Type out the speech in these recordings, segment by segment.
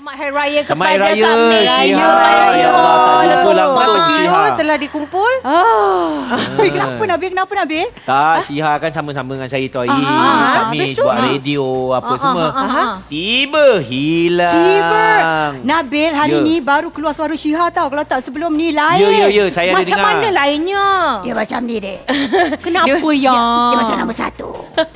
Selamat Hari Raya kepada Selamat Hari Raya. kami. Raya. Raya. Raya. Ya Allah. Ya Allah. Ha. telah dikumpul. Oh. Ah. ah. kenapa Nabil? Kenapa Nabil? Tak, ah. ha? Siha kan sama-sama dengan saya tu hari. Ah, kami tu? buat ha. radio, apa ha. semua. Ha. Ha. Tiba hilang. Tiba. Nabil, hari ya. ni baru keluar suara Siha tau. Kalau tak sebelum ni lain. Ya, ya, ya. Saya macam ada dengar. Macam mana lainnya? Dia ya, macam ni, dek. kenapa dia, ya? Dia, ya, ya? dia, macam nombor satu.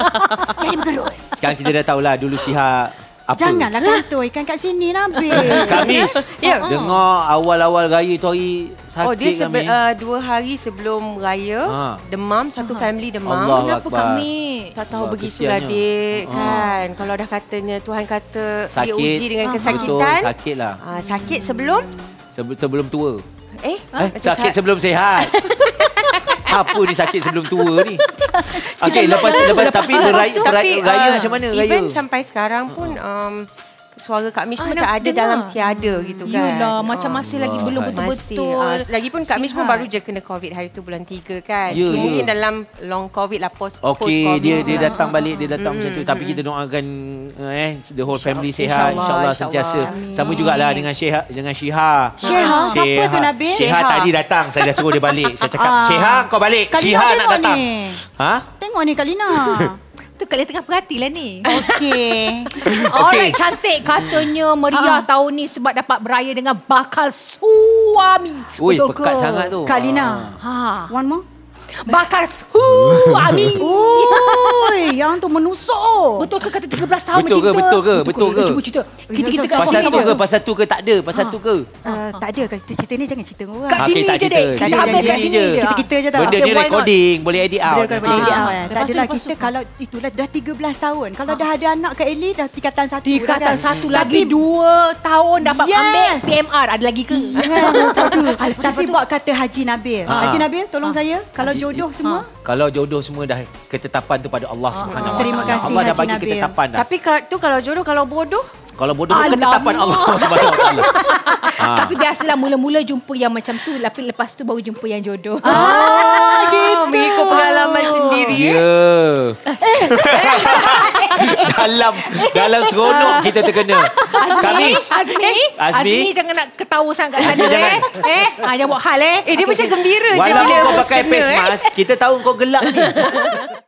Jadi bergerut. Sekarang kita dah tahulah dulu Siha apa? Janganlah kantoi kan kat sini lah Bil. Kamis. Ya. Yeah. Dengar awal-awal raya tu hari sakit Oh dia sebe- uh, dua hari sebelum raya ha. demam satu uh family demam. Allah Kenapa Akbar. kami tak tahu begitulah dik dek ha. huh kan. Kalau dah katanya Tuhan kata sakit. dia uji dengan kesakitan. huh kesakitan. Betul, sakitlah. Uh, ah, sakit sebelum? sebelum sebelum tua. Eh, eh sakit sehat. sebelum sihat apa ni sakit sebelum tua ni Okay, lepas lepas tapi raya raya um, macam mana raya sampai sekarang pun um, suara Kak Mish tu ah, macam ada dengar. dalam tiada hmm. gitu kan. Yelah, macam masih Allah. lagi oh, belum betul-betul. uh, lagipun Kak Mish pun baru je kena COVID hari tu bulan tiga kan. Yeah, so, yeah. Mungkin dalam long COVID lah post, okay, post-COVID. Okay, dia, dia datang lah. balik, dia datang hmm. macam tu. Tapi kita doakan uh, eh, the whole family Insya sehat. InsyaAllah, insya insya sentiasa. Amin. Sama jugalah dengan Syeha. Dengan Syeha. Syeha? Siapa tu Nabil? Syeha tadi datang. Saya dah suruh dia balik. Saya cakap, ah. Syeha kau balik. Syeha nak datang. Ha? Tengok ni Kalina. Tu kali tengah perhati ni Okay Okey. okay. cantik Katanya Maria uh. Ah. tahun ni Sebab dapat beraya Dengan bakal suami Ui pekat sangat tu Kalina. Lina ha. One more Bakal suami Ooh. yang tu menusuk. Oh. Betul ke kata 13 tahun betul mencinta? Ke, betul ke? Betul ke? Kita kita kat pasal tu ke? Pasal tu ke tak ada? Pasal ha. tu ke? Eh, tak ada kalau kita cerita ni jangan cerita orang. Kat ah, sini je dek. Kita habis kat sini je. Kita kita je tau. Benda ni recording, boleh edit out. Boleh edit out. Tak adalah kita kalau itulah dah 13 tahun. Kalau ha. dah ada anak ke Eli dah tingkatan satu. Tingkatan kan? satu lagi dua tahun dapat ambil PMR. Ada lagi ke? Satu. Tapi buat kata Haji Nabil. Ha. Haji Nabil tolong saya kalau jodoh semua. Kalau jodoh semua dah ketetapan tu pada Allah ah, swt. Wa Terima kasih Allah dah bagi ketetapan dah. Tapi tu kalau jodoh kalau bodoh kalau bodoh Alamak. ketetapan Allah Subhanahu Wa Taala. Ah. Tapi biasalah mula-mula jumpa yang macam tu tapi lepas tu baru jumpa yang jodoh. Ah gitu. Mengikut pengalaman oh. sendiri. Ya. Yeah. dalam dalam seronok kita terkena. Azmi, Kami. Azmi, eh, Azmi, Azmi jangan nak ketawa sangat kat sana eh. Eh, ha, ah, jangan buat hal eh. Eh dia okay. macam gembira Walau je bila kau pakai face eh. mask, eh. kita tahu kau gelak ni.